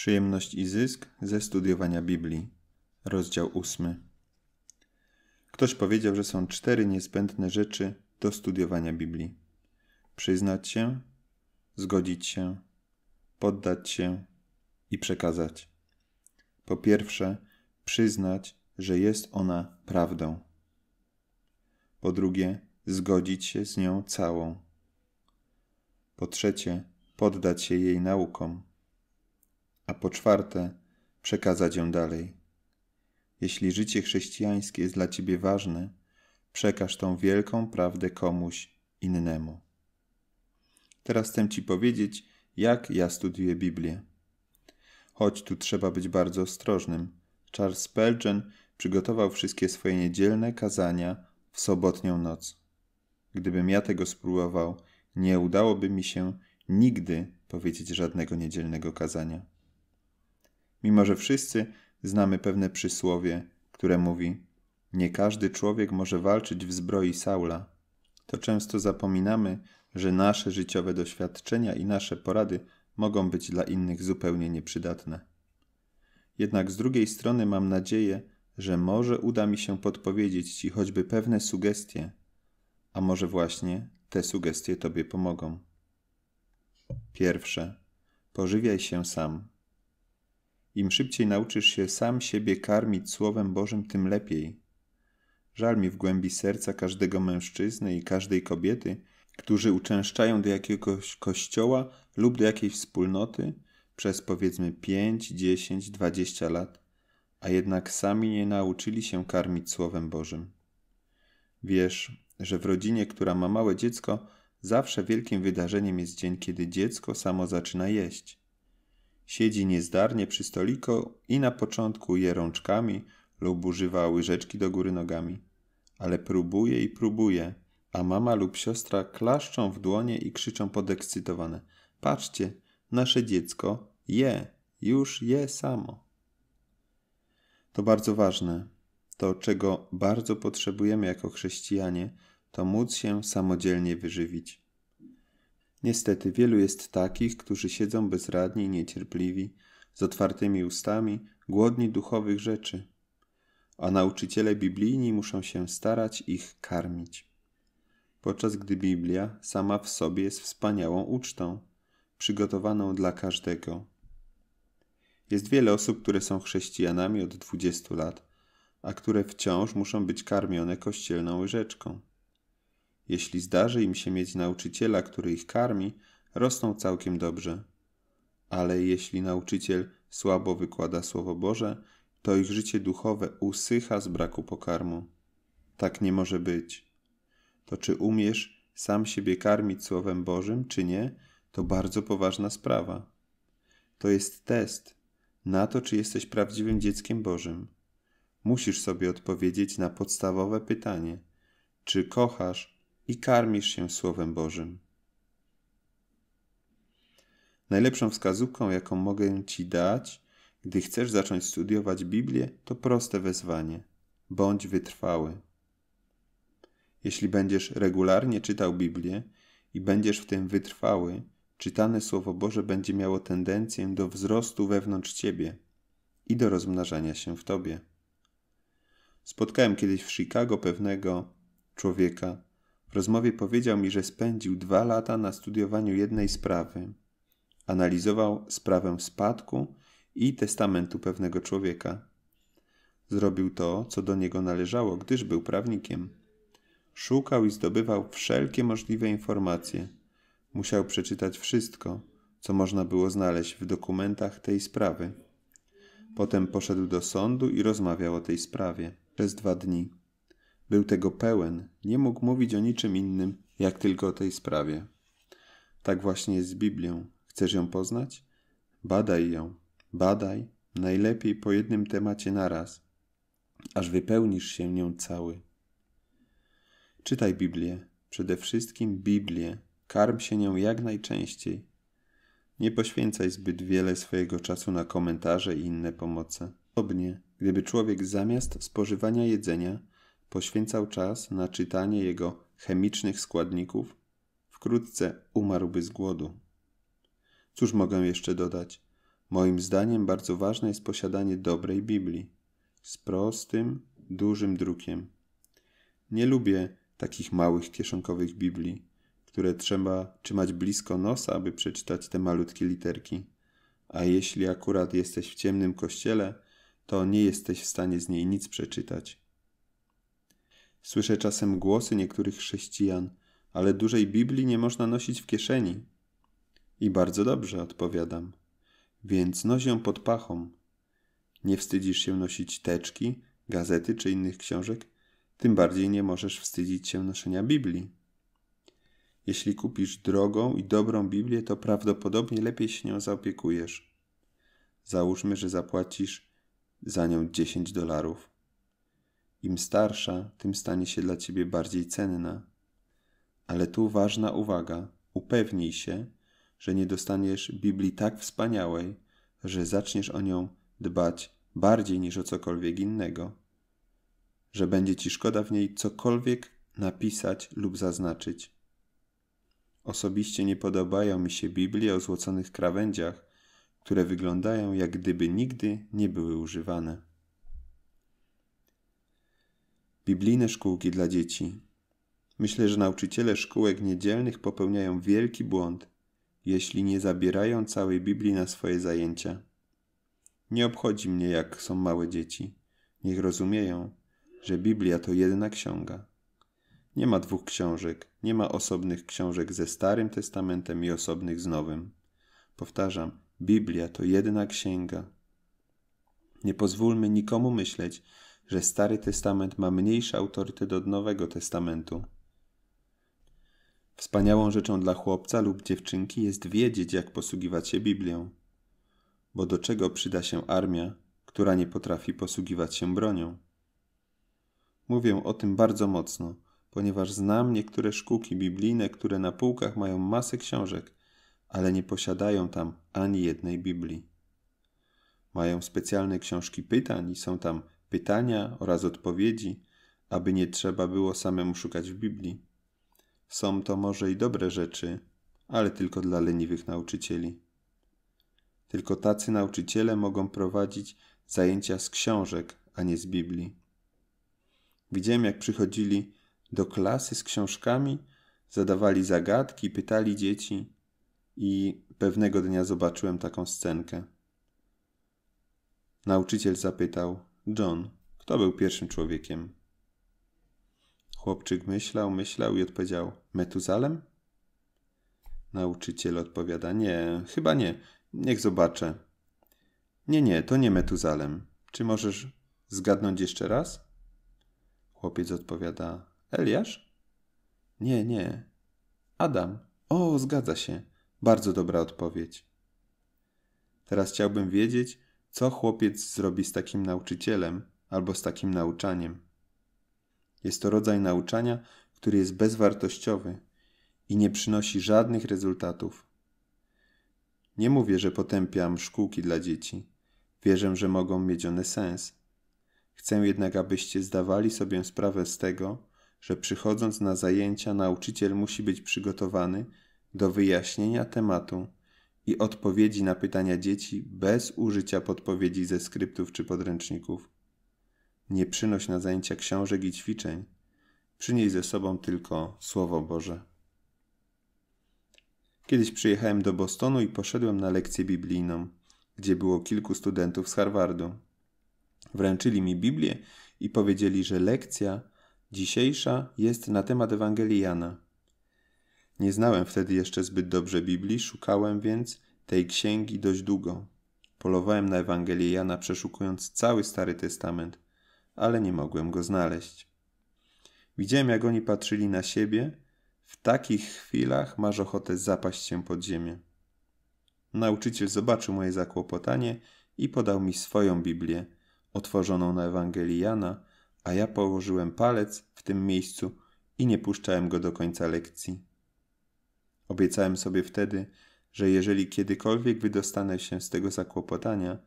Przyjemność i zysk ze studiowania Biblii. Rozdział 8. Ktoś powiedział, że są cztery niezbędne rzeczy do studiowania Biblii: przyznać się, zgodzić się, poddać się i przekazać. Po pierwsze, przyznać, że jest ona prawdą. Po drugie, zgodzić się z nią całą. Po trzecie, poddać się jej naukom a po czwarte, przekazać ją dalej. Jeśli życie chrześcijańskie jest dla Ciebie ważne, przekaż tą wielką prawdę komuś innemu. Teraz chcę Ci powiedzieć, jak ja studiuję Biblię. Choć tu trzeba być bardzo ostrożnym, Charles Spelgen przygotował wszystkie swoje niedzielne kazania w sobotnią noc. Gdybym ja tego spróbował, nie udałoby mi się nigdy powiedzieć żadnego niedzielnego kazania mimo że wszyscy znamy pewne przysłowie, które mówi: Nie każdy człowiek może walczyć w zbroi Saula, to często zapominamy, że nasze życiowe doświadczenia i nasze porady mogą być dla innych zupełnie nieprzydatne. Jednak z drugiej strony mam nadzieję, że może uda mi się podpowiedzieć Ci choćby pewne sugestie, a może właśnie te sugestie Tobie pomogą. Pierwsze. Pożywiaj się sam. Im szybciej nauczysz się sam siebie karmić Słowem Bożym, tym lepiej. Żal mi w głębi serca każdego mężczyzny i każdej kobiety, którzy uczęszczają do jakiegoś kościoła lub do jakiejś wspólnoty przez powiedzmy 5, 10, 20 lat, a jednak sami nie nauczyli się karmić Słowem Bożym. Wiesz, że w rodzinie, która ma małe dziecko, zawsze wielkim wydarzeniem jest dzień, kiedy dziecko samo zaczyna jeść. Siedzi niezdarnie przy stoliku i na początku je rączkami lub używa łyżeczki do góry nogami. Ale próbuje i próbuje, a mama lub siostra klaszczą w dłonie i krzyczą podekscytowane. Patrzcie, nasze dziecko je, już je samo. To bardzo ważne. To, czego bardzo potrzebujemy jako chrześcijanie, to móc się samodzielnie wyżywić. Niestety wielu jest takich, którzy siedzą bezradni i niecierpliwi, z otwartymi ustami, głodni duchowych rzeczy, a nauczyciele biblijni muszą się starać ich karmić. Podczas gdy Biblia sama w sobie jest wspaniałą ucztą, przygotowaną dla każdego. Jest wiele osób, które są chrześcijanami od 20 lat, a które wciąż muszą być karmione kościelną łyżeczką jeśli zdarzy im się mieć nauczyciela, który ich karmi, rosną całkiem dobrze. Ale jeśli nauczyciel słabo wykłada Słowo Boże, to ich życie duchowe usycha z braku pokarmu. Tak nie może być. To czy umiesz sam siebie karmić Słowem Bożym, czy nie, to bardzo poważna sprawa. To jest test na to, czy jesteś prawdziwym dzieckiem Bożym. Musisz sobie odpowiedzieć na podstawowe pytanie: czy kochasz i karmisz się Słowem Bożym. Najlepszą wskazówką, jaką mogę Ci dać, gdy chcesz zacząć studiować Biblię, to proste wezwanie: bądź wytrwały. Jeśli będziesz regularnie czytał Biblię i będziesz w tym wytrwały, czytane Słowo Boże będzie miało tendencję do wzrostu wewnątrz ciebie i do rozmnażania się w tobie. Spotkałem kiedyś w Chicago pewnego człowieka, w rozmowie powiedział mi, że spędził dwa lata na studiowaniu jednej sprawy. Analizował sprawę spadku i testamentu pewnego człowieka. Zrobił to, co do niego należało, gdyż był prawnikiem. Szukał i zdobywał wszelkie możliwe informacje. Musiał przeczytać wszystko, co można było znaleźć w dokumentach tej sprawy. Potem poszedł do sądu i rozmawiał o tej sprawie przez dwa dni. Był tego pełen, nie mógł mówić o niczym innym, jak tylko o tej sprawie. Tak właśnie jest z Biblią. Chcesz ją poznać? Badaj ją. Badaj, najlepiej po jednym temacie naraz, aż wypełnisz się nią cały. Czytaj Biblię, przede wszystkim Biblię, karm się nią jak najczęściej. Nie poświęcaj zbyt wiele swojego czasu na komentarze i inne pomoce. Podobnie, gdyby człowiek zamiast spożywania jedzenia poświęcał czas na czytanie jego chemicznych składników, wkrótce umarłby z głodu. Cóż mogę jeszcze dodać? Moim zdaniem bardzo ważne jest posiadanie dobrej Biblii z prostym, dużym drukiem. Nie lubię takich małych kieszonkowych Biblii, które trzeba trzymać blisko nosa, aby przeczytać te malutkie literki. A jeśli akurat jesteś w ciemnym kościele, to nie jesteś w stanie z niej nic przeczytać. Słyszę czasem głosy niektórych chrześcijan, ale dużej Biblii nie można nosić w kieszeni. I bardzo dobrze, odpowiadam. Więc noś ją pod pachą. Nie wstydzisz się nosić teczki, gazety czy innych książek? Tym bardziej nie możesz wstydzić się noszenia Biblii. Jeśli kupisz drogą i dobrą Biblię, to prawdopodobnie lepiej się nią zaopiekujesz. Załóżmy, że zapłacisz za nią 10 dolarów. Im starsza, tym stanie się dla ciebie bardziej cenna. Ale tu ważna uwaga: upewnij się, że nie dostaniesz Biblii tak wspaniałej, że zaczniesz o nią dbać bardziej niż o cokolwiek innego, że będzie ci szkoda w niej cokolwiek napisać lub zaznaczyć. Osobiście nie podobają mi się Biblie o złoconych krawędziach, które wyglądają jak gdyby nigdy nie były używane biblijne szkółki dla dzieci. Myślę, że nauczyciele szkółek niedzielnych popełniają wielki błąd, jeśli nie zabierają całej Biblii na swoje zajęcia. Nie obchodzi mnie, jak są małe dzieci. Niech rozumieją, że Biblia to jedna ksiąga. Nie ma dwóch książek, nie ma osobnych książek ze Starym Testamentem i osobnych z Nowym. Powtarzam, Biblia to jedna księga. Nie pozwólmy nikomu myśleć, że Stary Testament ma mniejszy autorytet od Nowego Testamentu. Wspaniałą rzeczą dla chłopca lub dziewczynki jest wiedzieć, jak posługiwać się Biblią. Bo do czego przyda się armia, która nie potrafi posługiwać się bronią? Mówię o tym bardzo mocno, ponieważ znam niektóre szkółki biblijne, które na półkach mają masę książek, ale nie posiadają tam ani jednej Biblii. Mają specjalne książki pytań i są tam pytania oraz odpowiedzi, aby nie trzeba było samemu szukać w Biblii. Są to może i dobre rzeczy, ale tylko dla leniwych nauczycieli. Tylko tacy nauczyciele mogą prowadzić zajęcia z książek, a nie z Biblii. Widziałem, jak przychodzili do klasy z książkami, zadawali zagadki, pytali dzieci, i pewnego dnia zobaczyłem taką scenkę. Nauczyciel zapytał: John, kto był pierwszym człowiekiem? Chłopczyk myślał, myślał i odpowiedział: Metuzalem? Nauczyciel odpowiada: Nie, chyba nie. Niech zobaczę. Nie, nie, to nie Metuzalem. Czy możesz zgadnąć jeszcze raz? Chłopiec odpowiada: Eliasz? Nie, nie. Adam. O, zgadza się. Bardzo dobra odpowiedź. Teraz chciałbym wiedzieć, co chłopiec zrobi z takim nauczycielem albo z takim nauczaniem? Jest to rodzaj nauczania, który jest bezwartościowy i nie przynosi żadnych rezultatów. Nie mówię, że potępiam szkółki dla dzieci. Wierzę, że mogą mieć one sens. Chcę jednak, abyście zdawali sobie sprawę z tego, że przychodząc na zajęcia, nauczyciel musi być przygotowany do wyjaśnienia tematu i odpowiedzi na pytania dzieci bez użycia podpowiedzi ze skryptów czy podręczników. Nie przynoś na zajęcia książek i ćwiczeń, przynieś ze sobą tylko Słowo Boże. Kiedyś przyjechałem do Bostonu i poszedłem na lekcję biblijną, gdzie było kilku studentów z Harvardu. Wręczyli mi Biblię i powiedzieli, że lekcja dzisiejsza jest na temat Ewangelii Jana. Nie znałem wtedy jeszcze zbyt dobrze Biblii, szukałem więc tej księgi dość długo. Polowałem na Ewangelię Jana, przeszukując cały Stary Testament, ale nie mogłem go znaleźć. Widziałem, jak oni patrzyli na siebie. W takich chwilach masz ochotę zapaść się pod ziemię. Nauczyciel zobaczył moje zakłopotanie i podał mi swoją Biblię, otworzoną na Ewangelii Jana, a ja położyłem palec w tym miejscu i nie puszczałem go do końca lekcji. Obiecałem sobie wtedy, że jeżeli kiedykolwiek wydostanę się z tego zakłopotania,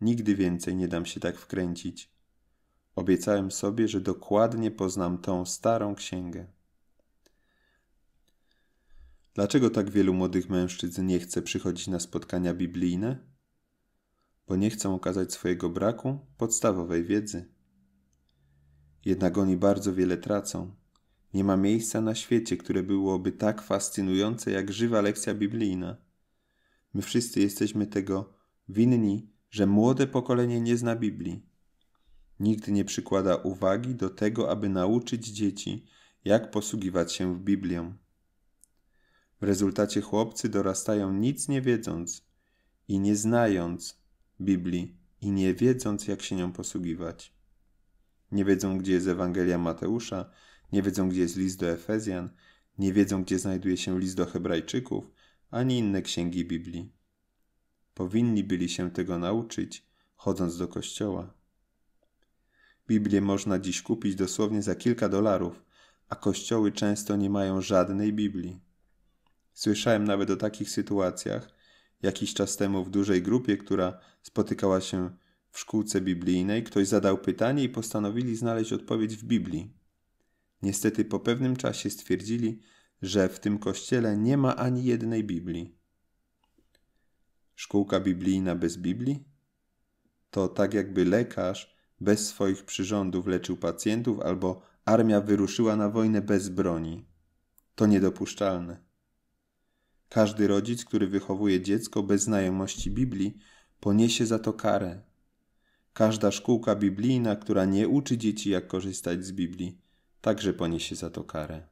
nigdy więcej nie dam się tak wkręcić. Obiecałem sobie, że dokładnie poznam tą starą księgę. Dlaczego tak wielu młodych mężczyzn nie chce przychodzić na spotkania biblijne? Bo nie chcą okazać swojego braku podstawowej wiedzy. Jednak oni bardzo wiele tracą. Nie ma miejsca na świecie, które byłoby tak fascynujące jak żywa lekcja biblijna. My wszyscy jesteśmy tego winni, że młode pokolenie nie zna Biblii. Nigdy nie przykłada uwagi do tego, aby nauczyć dzieci, jak posługiwać się w Biblią. W rezultacie chłopcy dorastają nic nie wiedząc i nie znając Biblii i nie wiedząc, jak się nią posługiwać. Nie wiedzą, gdzie jest Ewangelia Mateusza, nie wiedzą, gdzie jest list do Efezjan, nie wiedzą, gdzie znajduje się list do Hebrajczyków, ani inne księgi Biblii. Powinni byli się tego nauczyć, chodząc do kościoła. Biblię można dziś kupić dosłownie za kilka dolarów, a kościoły często nie mają żadnej Biblii. Słyszałem nawet o takich sytuacjach jakiś czas temu w dużej grupie, która spotykała się w szkółce biblijnej, ktoś zadał pytanie i postanowili znaleźć odpowiedź w Biblii. Niestety po pewnym czasie stwierdzili, że w tym kościele nie ma ani jednej Biblii. Szkółka biblijna bez Biblii? To tak jakby lekarz bez swoich przyrządów leczył pacjentów albo armia wyruszyła na wojnę bez broni. To niedopuszczalne. Każdy rodzic, który wychowuje dziecko bez znajomości Biblii, poniesie za to karę. Każda szkółka biblijna, która nie uczy dzieci, jak korzystać z Biblii, także poniesie za to karę.